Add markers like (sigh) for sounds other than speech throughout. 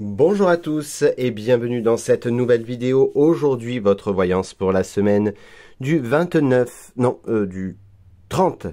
Bonjour à tous et bienvenue dans cette nouvelle vidéo. Aujourd'hui, votre voyance pour la semaine du 29, non, euh, du 30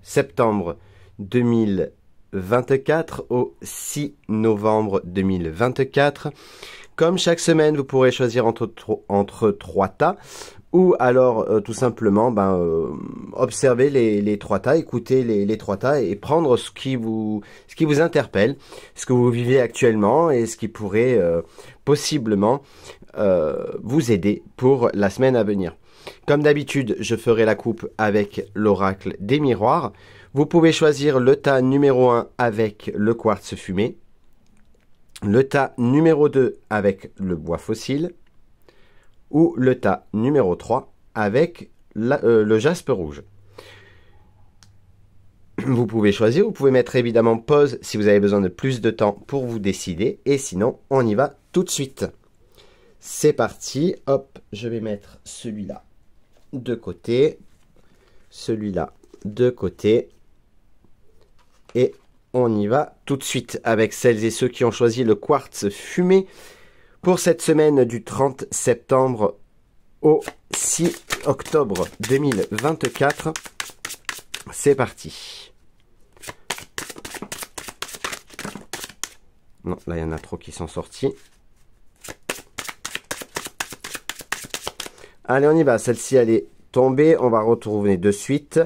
septembre 2024 au 6 novembre 2024. Comme chaque semaine, vous pourrez choisir entre, entre trois tas ou alors euh, tout simplement ben, euh, observer les, trois tas, écouter les, trois tas et prendre ce qui vous ce qui vous interpelle, ce que vous vivez actuellement et ce qui pourrait euh, possiblement vous aider pour la semaine à venir. Comme d'habitude, je ferai la coupe avec l'oracle des miroirs. Vous pouvez choisir le tas numéro 1 avec le quartz fumé, le tas numéro 2 avec le bois fossile ou le tas numéro 3 avec euh, le jaspe rouge. Vous pouvez choisir, vous pouvez mettre évidemment pause si vous avez besoin de plus de temps pour vous décider et sinon on y va tout de suite. C'est parti, hop, je vais mettre celui-là de côté, celui-là de côté et on y va tout de suite avec celles et ceux qui ont choisi le quartz fumé pour cette semaine du 30 septembre au 6 octobre 2024. C'est parti. Non, là, il y en a trop qui sont sortis. Allez, on y va. Celle-ci, elle est tombée. On va retourner de suite.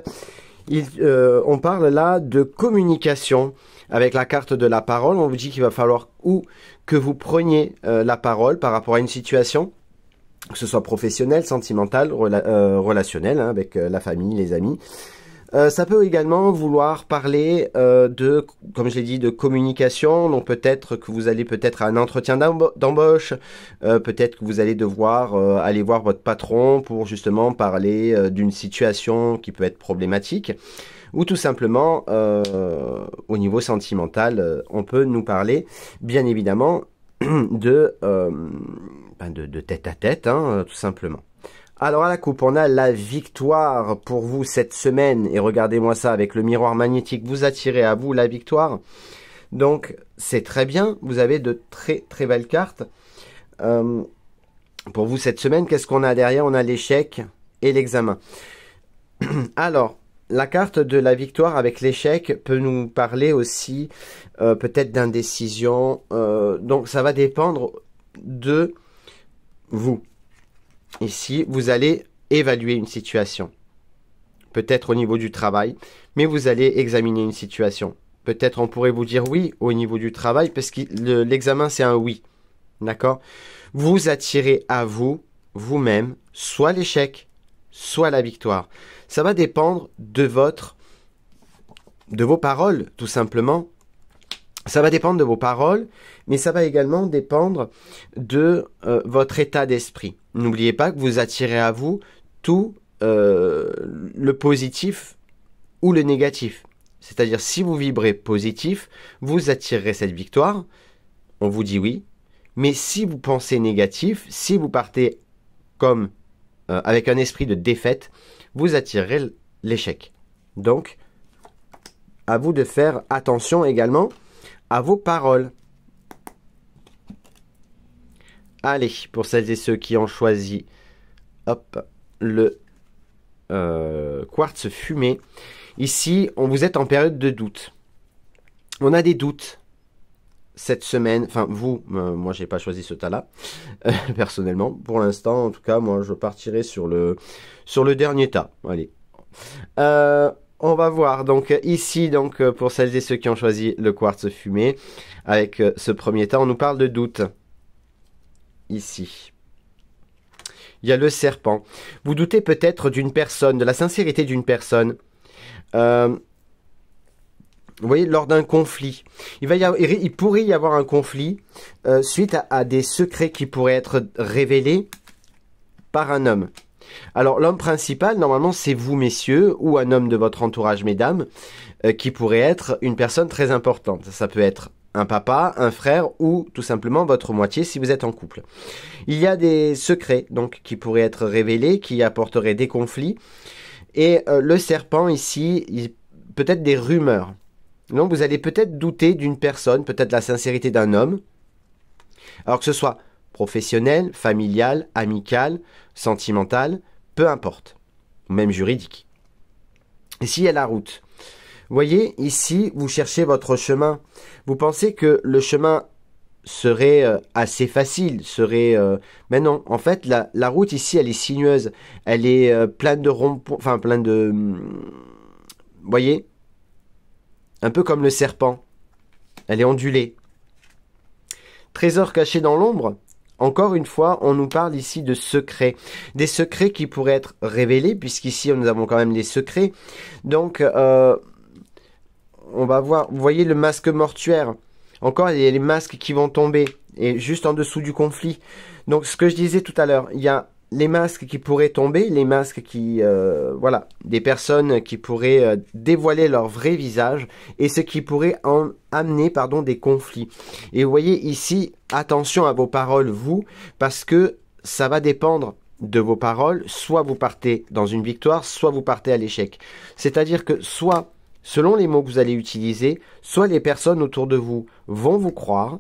Euh, on parle là de communication avec la carte de la parole. On vous dit qu'il va falloir ou que vous preniez euh, la parole par rapport à une situation, que ce soit professionnelle, sentimentale, euh, relationnelle, hein, avec la famille, les amis, euh, ça peut également vouloir parler euh, de, comme je l'ai dit, de communication. Donc peut-être que vous allez peut-être à un entretien d'embauche, euh, peut-être que vous allez devoir aller voir votre patron pour justement parler d'une situation qui peut être problématique. Ou tout simplement, au niveau sentimental, on peut nous parler, bien évidemment, (clears throat) ben de, de, tête à tête, hein, tout simplement. Alors à la coupe, on a la victoire pour vous cette semaine. Et regardez-moi ça, avec le miroir magnétique, vous attirez à vous la victoire. Donc c'est très bien, vous avez de très très belles cartes. Euh, pour vous cette semaine, qu'est-ce qu'on a derrière On a l'échec et l'examen. (clears throat) Alors, la carte de la victoire avec l'échec peut nous parler aussi euh, peut-être d'indécision. Euh, donc ça va dépendre de vous. Ici, vous allez évaluer une situation. Peut-être au niveau du travail, mais vous allez examiner une situation. Peut-être on pourrait vous dire oui au niveau du travail, parce que l'examen, c'est un oui. D'accord Vous attirez à vous, vous-même, soit l'échec, soit la victoire. Ça va dépendre de votre de vos paroles, tout simplement, ça va dépendre de vos paroles, mais ça va également dépendre de euh, votre état d'esprit. N'oubliez pas que vous attirez à vous tout euh, le positif ou le négatif. C'est-à-dire si vous vibrez positif, vous attirerez cette victoire, on vous dit oui, mais si vous pensez négatif, si vous partez comme euh, avec un esprit de défaite, vous attirerez l'échec. Donc, à vous de faire attention également à vos paroles. Allez, pour celles et ceux qui ont choisi hop, le euh, quartz fumé, ici, on vous est en période de doute. On a des doutes cette semaine, enfin vous, moi, euh, moi j'ai pas choisi ce tas-là, (laughs) personnellement. Pour l'instant, en tout cas, moi je partirai sur le, sur le dernier tas. Allez. Euh, on va voir donc euh, ici donc euh, pour celles et ceux qui ont choisi le quartz fumé avec euh, ce premier tas on nous parle de doute ici il y a le serpent vous doutez peut-être d'une personne de la sincérité d'une personne vous voyez lors d'un conflit il pourrait y avoir un conflit suite à des secrets qui pourraient être révélés par un homme alors l'homme principal, normalement, c'est vous, messieurs, ou un homme de votre entourage, mesdames, euh, qui pourrait être une personne très importante. Ça peut être un papa, un frère ou tout simplement votre moitié si vous êtes en couple. Il y a des secrets donc qui pourraient être révélés, qui apporteraient des conflits. Et euh, le serpent ici, peut-être des rumeurs. Donc vous allez peut-être douter d'une personne, peut-être la sincérité d'un homme, alors que ce soit professionnelle, familiale, amicale, sentimentale, peu importe, même juridique. Ici, il y a la route. Vous voyez, ici, vous cherchez votre chemin. Vous pensez que le chemin serait euh, assez facile, serait... Euh, mais non, en fait, la, route ici, elle est sinueuse. Elle est euh, pleine de ronds enfin, pleine de... Hmm, vous voyez Un peu comme le serpent. Elle est ondulée. Trésor caché dans l'ombre, encore une fois, on nous parle ici de secrets, des secrets qui pourraient être révélés, puisqu'ici nous avons quand même des secrets. Donc, euh, on va voir, vous voyez le masque mortuaire, encore il y a les masques qui vont tomber, et juste en dessous du conflit. Donc, ce que je disais tout à l'heure, il y a les masques qui pourraient tomber, les masques qui, euh, voilà, des personnes qui pourraient euh, dévoiler leur vrai visage et ce qui pourrait en amener, pardon, des conflits. Et vous voyez ici, attention à vos paroles, vous, parce que ça va dépendre de vos paroles. Soit vous partez dans une victoire, soit vous partez à l'échec. C'est-à-dire que soit, selon les mots que vous allez utiliser, soit les personnes autour de vous vont vous croire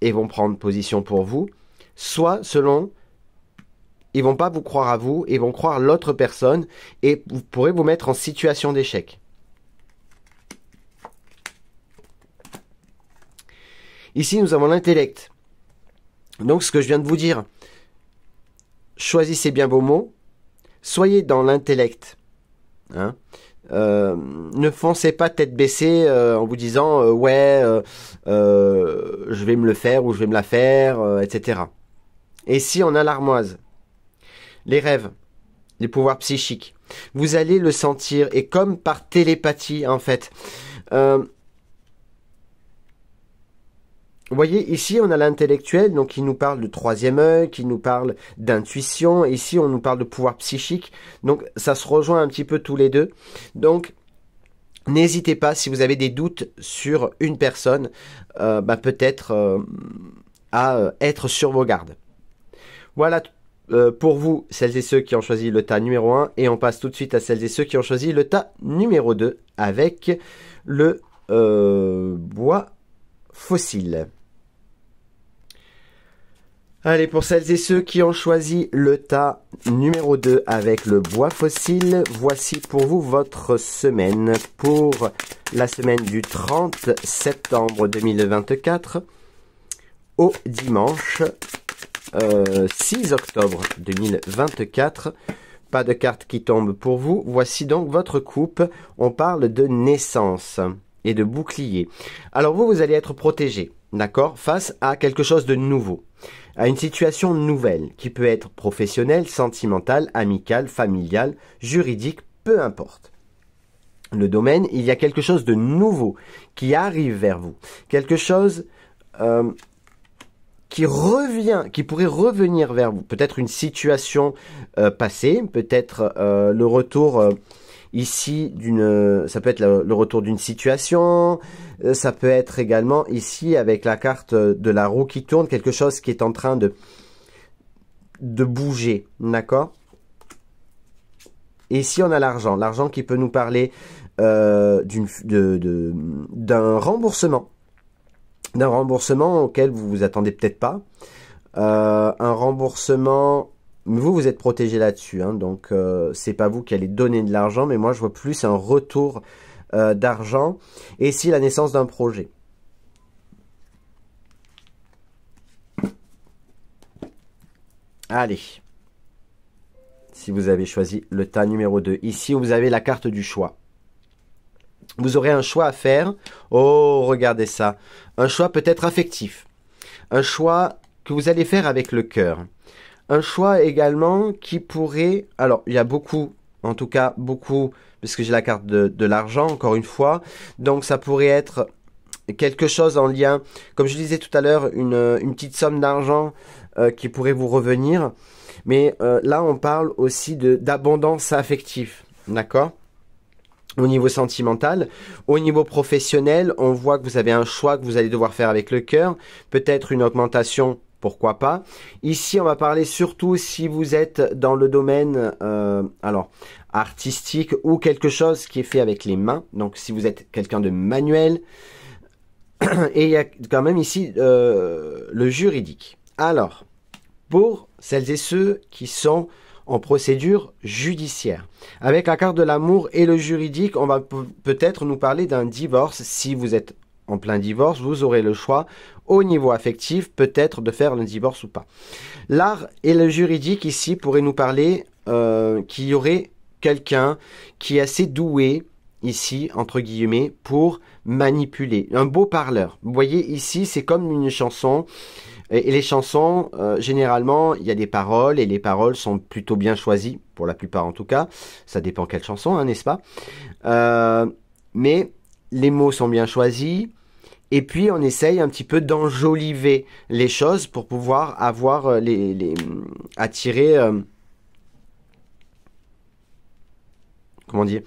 et vont prendre position pour vous, soit selon ils vont pas vous croire à vous, ils vont croire l'autre personne et vous pourrez vous mettre en situation d'échec. Ici, nous avons l'intellect. Donc, ce que je viens de vous dire, choisissez bien vos mots, soyez dans l'intellect. Hein. Euh, ne foncez pas tête baissée euh, en vous disant euh, ouais je vais me le faire ou je vais me la faire etc et si on a l'armoise les rêves, les pouvoirs psychiques. Vous allez le sentir et comme par télépathie en fait. Euh, vous voyez, ici, on a l'intellectuel, donc il nous parle de troisième œil, qui nous parle d'intuition. Ici, on nous parle de pouvoir psychique. Donc, ça se rejoint un petit peu tous les deux. Donc, n'hésitez pas, si vous avez des doutes sur une personne, euh, bah, peut-être euh, à être sur vos gardes. Voilà euh, pour vous, celles et ceux qui ont choisi le tas numéro 1. Et on passe tout de suite à celles et ceux qui ont choisi le tas numéro 2 avec le euh, bois fossile. Allez, pour celles et ceux qui ont choisi le tas numéro 2 avec le bois fossile, voici pour vous votre semaine pour la semaine du 30 septembre 2024 au dimanche 6 euh, octobre 2024. Pas de carte qui tombe pour vous. Voici donc votre coupe. On parle de naissance et de bouclier. Alors vous, vous allez être protégé, d'accord, face à quelque chose de nouveau, à une situation nouvelle qui peut être professionnelle, sentimentale, amicale, familiale, juridique, peu importe le domaine, il y a quelque chose de nouveau qui arrive vers vous, quelque chose euh, qui revient, qui pourrait revenir vers vous. Peut-être une situation euh, passée, peut-être euh, le retour euh, ici d'une, ça peut être le, retour d'une situation, ça peut être également ici avec la carte de la roue qui tourne, quelque chose qui est en train de de bouger, d'accord Et ici on a l'argent, l'argent qui peut nous parler d'un de, de, remboursement d'un remboursement auquel vous vous attendez peut-être pas. Euh, un remboursement, vous vous êtes protégé là-dessus, hein, donc euh, c'est pas vous qui allez donner de l'argent, mais moi je vois plus un retour euh, d'argent et si la naissance d'un projet. Allez, si vous avez choisi le tas numéro 2, ici vous avez la carte du choix vous aurez un choix à faire. Oh, regardez ça. Un choix peut-être affectif. Un choix que vous allez faire avec le cœur. Un choix également qui pourrait... Alors, il y a beaucoup, en tout cas beaucoup, puisque j'ai la carte de, l'argent, encore une fois. Donc, ça pourrait être quelque chose en lien, comme je disais tout à l'heure, une, petite somme d'argent euh, qui pourrait vous revenir. Mais euh, là, on parle aussi d'abondance affective. D'accord au niveau sentimental. Au niveau professionnel, on voit que vous avez un choix que vous allez devoir faire avec le cœur, peut-être une augmentation. Pourquoi pas Ici, on va parler surtout si vous êtes dans le domaine euh, alors artistique ou quelque chose qui est fait avec les mains. Donc, si vous êtes quelqu'un de manuel, (clears throat) et il y a quand même ici euh, le juridique. Alors, pour celles et ceux qui sont en procédure judiciaire. Avec la carte de l'amour et le juridique, on va peut-être nous parler d'un divorce. Si vous êtes en plein divorce, vous aurez le choix au niveau affectif peut-être de faire le divorce ou pas. L'art et le juridique ici pourraient nous parler euh, qu'il y aurait quelqu'un qui est assez doué ici, entre guillemets, pour manipuler. Un beau parleur. Vous voyez ici, c'est comme une chanson et, les chansons, euh, généralement, il y a des paroles et les paroles sont plutôt bien choisies, pour la plupart en tout cas. Ça dépend quelle chanson, hein, n'est-ce pas euh, Mais les mots sont bien choisis. Et puis on essaye un petit peu d'enjoliver les choses pour pouvoir avoir euh, les, mm, attirer comment dire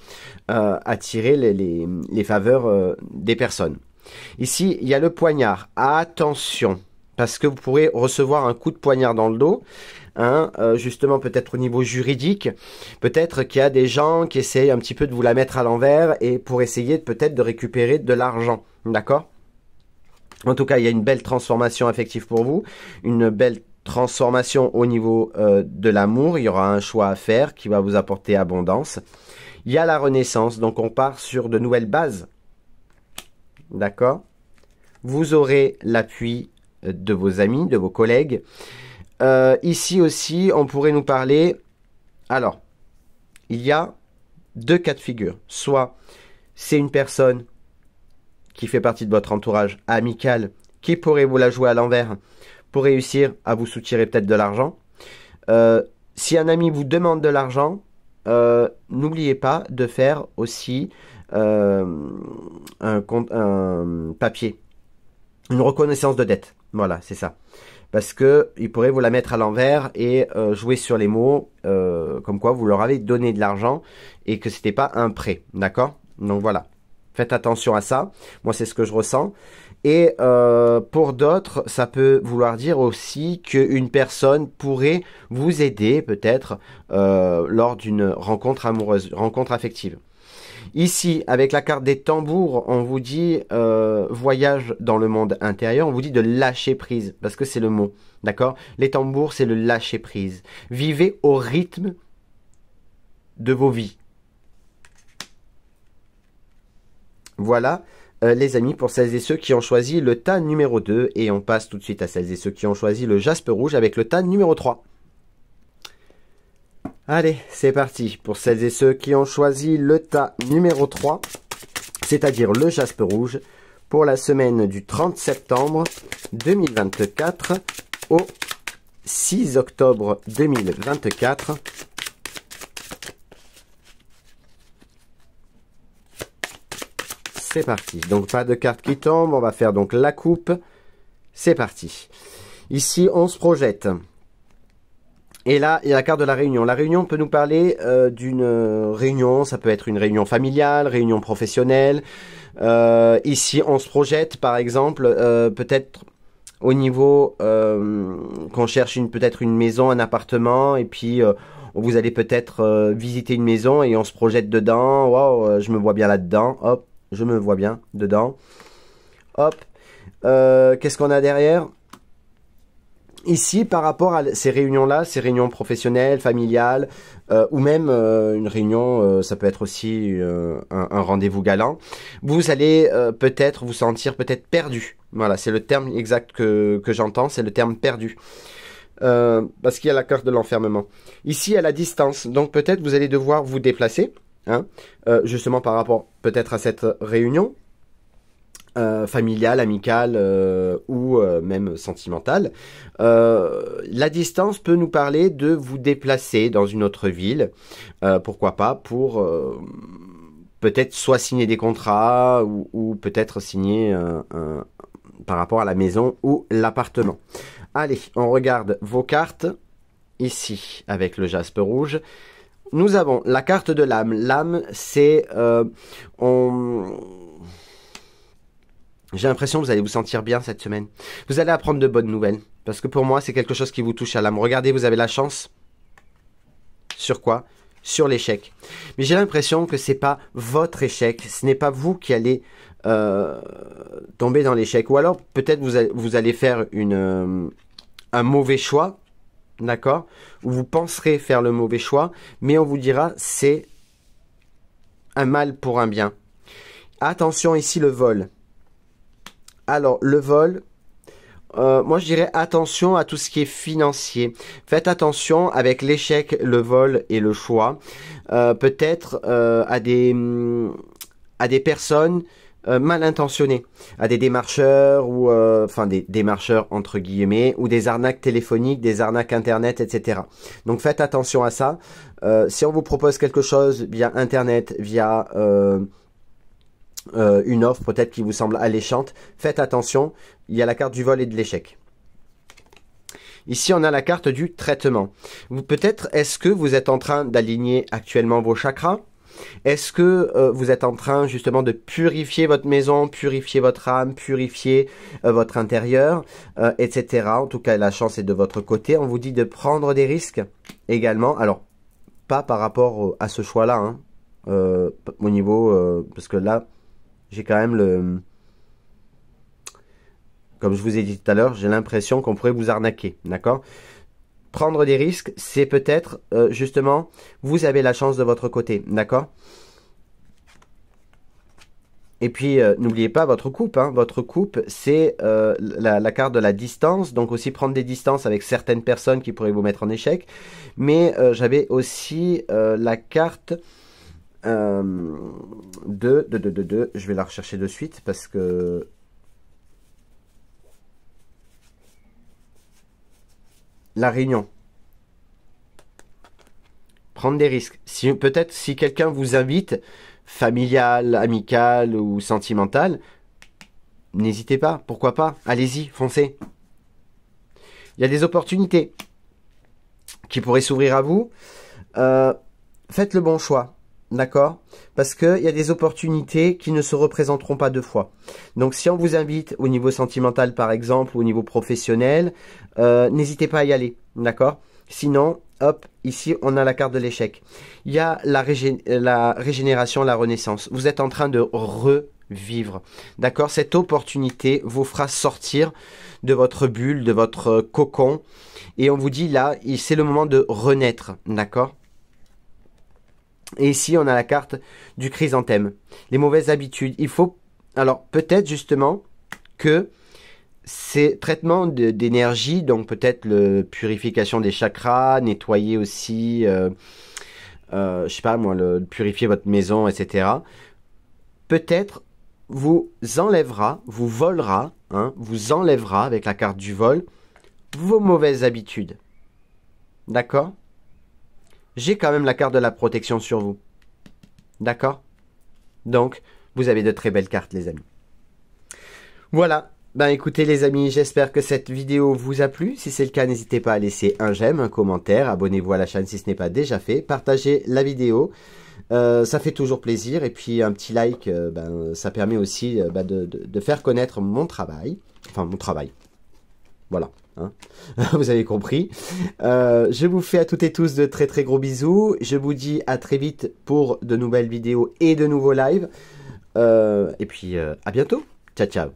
attirer les, faveurs des personnes. Ici, il y a le poignard. Attention parce que vous pourrez recevoir un coup de poignard dans le dos. Hein, euh, justement peut-être au niveau juridique, peut-être qu'il y a des gens qui essayent un petit peu de vous la mettre à l'envers et pour essayer peut-être de récupérer de l'argent, d'accord En tout cas, il y a une belle transformation affective pour vous, une belle transformation au niveau euh, de l'amour, il y aura un choix à faire qui va vous apporter abondance. Il y a la renaissance, donc on part sur de nouvelles bases, d'accord Vous aurez l'appui de vos amis, de vos collègues. Euh, ici aussi, on pourrait nous parler. Alors, il y a deux cas de figure. Soit c'est une personne qui fait partie de votre entourage amical qui pourrait vous la jouer à l'envers pour réussir à vous soutirer peut-être de l'argent. Euh, si un ami vous demande de l'argent, euh, n'oubliez pas de faire aussi un, un papier, une reconnaissance de dette. Voilà, c'est ça. Parce que ils pourraient vous la mettre à l'envers et euh, jouer sur les mots euh, comme quoi vous leur avez donné de l'argent et que ce n'était pas un prêt, d'accord Donc voilà. Faites attention à ça. Moi, c'est ce que je ressens. Et euh, pour d'autres, ça peut vouloir dire aussi qu'une personne pourrait vous aider peut-être lors d'une rencontre amoureuse, rencontre affective. Ici, avec la carte des tambours, on vous dit euh, voyage dans le monde intérieur, on vous dit de lâcher prise, parce que c'est le mot, d'accord Les tambours, c'est le lâcher prise. Vivez au rythme de vos vies. Voilà, euh, les amis, pour celles et ceux qui ont choisi le tas numéro 2, et on passe tout de suite à celles et ceux qui ont choisi le jaspe rouge avec le tas numéro 3. Allez, c'est parti pour celles et ceux qui ont choisi le tas numéro 3, c'est-à-dire le jaspe rouge, pour la semaine du 30 septembre 2024 au 6 octobre 2024. C'est parti. Donc pas de carte qui tombe, on va faire donc la coupe. C'est parti. Ici, on se projette. Et là, il y a la carte de la réunion. La réunion peut nous parler euh, d'une euh, réunion, ça peut être une réunion familiale, réunion professionnelle. Euh, ici, on se projette, par exemple, peut-être au niveau qu'on cherche peut-être une maison, un appartement, et puis vous allez peut-être visiter une maison et on se projette dedans. Waouh, je me vois bien là-dedans. Hop, je me vois bien dedans. Hop, qu'est-ce qu'on a derrière Ici, par rapport à ces réunions-là, ces réunions professionnelles, familiales, euh, ou même euh, une réunion, euh, ça peut être aussi un, rendez-vous galant, vous allez peut-être vous sentir peut-être perdu. Voilà, c'est le terme exact que, j'entends, c'est le terme perdu. parce qu'il y a la carte de l'enfermement. Ici, à la distance, donc peut-être vous allez devoir vous déplacer, hein, justement par rapport peut-être à cette réunion, euh, familiale, amicale euh, ou euh, même sentimentale. la distance peut nous parler de vous déplacer dans une autre ville, pourquoi pas, pour peut-être soit signer des contrats ou, peut-être signer par rapport à la maison ou l'appartement. Allez, on regarde vos cartes ici avec le jaspe rouge nous avons la carte de l'âme. L'âme, c'est on, j'ai l'impression que vous allez vous sentir bien cette semaine. Vous allez apprendre de bonnes nouvelles. Parce que pour moi, c'est quelque chose qui vous touche à l'âme. Regardez, vous avez la chance. Sur quoi Sur l'échec. Mais j'ai l'impression que ce n'est pas votre échec. Ce n'est pas vous qui allez euh, tomber dans l'échec. Ou alors, peut-être vous, vous allez faire une, euh, un mauvais choix. D'accord Ou vous penserez faire le mauvais choix. Mais on vous dira, c'est un mal pour un bien. Attention ici le vol. Alors, le vol, euh, moi je dirais attention à tout ce qui est financier. Faites attention avec l'échec, le vol et le choix. Euh, peut-être euh, à des mm, à des personnes mal intentionnées, à des démarcheurs ou enfin des démarcheurs entre guillemets ou des arnaques téléphoniques, des arnaques internet, etc. Donc faites attention à ça. si on vous propose quelque chose via internet, via euh, une offre peut-être qui vous semble alléchante, faites attention, il y a la carte du vol et de l'échec. Ici, on a la carte du traitement. Peut-être est-ce que vous êtes en train d'aligner actuellement vos chakras est-ce que euh, vous êtes en train justement de purifier votre maison, purifier votre âme, purifier euh, votre intérieur, etc. En tout cas, la chance est de votre côté. On vous dit de prendre des risques également. Alors, pas par rapport à ce choix-là, hein, au niveau, parce que là, j'ai quand même le... Comme je vous ai dit tout à l'heure, j'ai l'impression qu'on pourrait vous arnaquer, d'accord Prendre des risques, c'est peut-être, euh, justement, vous avez la chance de votre côté, d'accord et puis, euh, n'oubliez pas votre coupe. Hein. Votre coupe, c'est euh, la, carte de la distance. Donc aussi prendre des distances avec certaines personnes qui pourraient vous mettre en échec. Mais j'avais aussi la carte 2, de, de, de, de, je vais la rechercher de suite parce que... La Réunion. Prendre des risques. Si, Peut-être si quelqu'un vous invite, familial, amical ou sentimental, n'hésitez pas, pourquoi pas, allez-y, foncez. Il y a des opportunités qui pourraient s'ouvrir à vous. Euh, faites le bon choix. D'accord Parce qu'il y a des opportunités qui ne se représenteront pas deux fois. Donc si on vous invite au niveau sentimental par exemple, ou au niveau professionnel, euh, n'hésitez pas à y aller. D'accord Sinon, hop, ici on a la carte de l'échec. Il y a la, la régénération, la renaissance. Vous êtes en train de revivre. D'accord Cette opportunité vous fera sortir de votre bulle, de votre cocon. Et on vous dit là, c'est le moment de renaître. D'accord et ici, on a la carte du chrysanthème. Les mauvaises habitudes. Il faut, alors peut-être justement que ces traitements d'énergie, donc peut-être la purification des chakras, nettoyer aussi, euh, euh je sais pas moi, le, purifier votre maison, etc. Peut-être vous enlèvera, vous volera, hein, vous enlèvera avec la carte du vol vos mauvaises habitudes. D'accord j'ai quand même la carte de la protection sur vous. D'accord Donc, vous avez de très belles cartes, les amis. Voilà. Ben écoutez les amis, j'espère que cette vidéo vous a plu. Si c'est le cas, n'hésitez pas à laisser un j'aime, un commentaire, abonnez-vous à la chaîne si ce n'est pas déjà fait, partagez la vidéo. Euh, ça fait toujours plaisir et puis un petit like, euh, ben, ça permet aussi euh, ben, de, de faire connaître mon travail. Enfin, mon travail. Voilà. Hein. (laughs) vous avez compris. Euh, je vous fais à toutes et tous de très très gros bisous. Je vous dis à très vite pour de nouvelles vidéos et de nouveaux lives. Euh, et puis euh, à bientôt. Ciao ciao.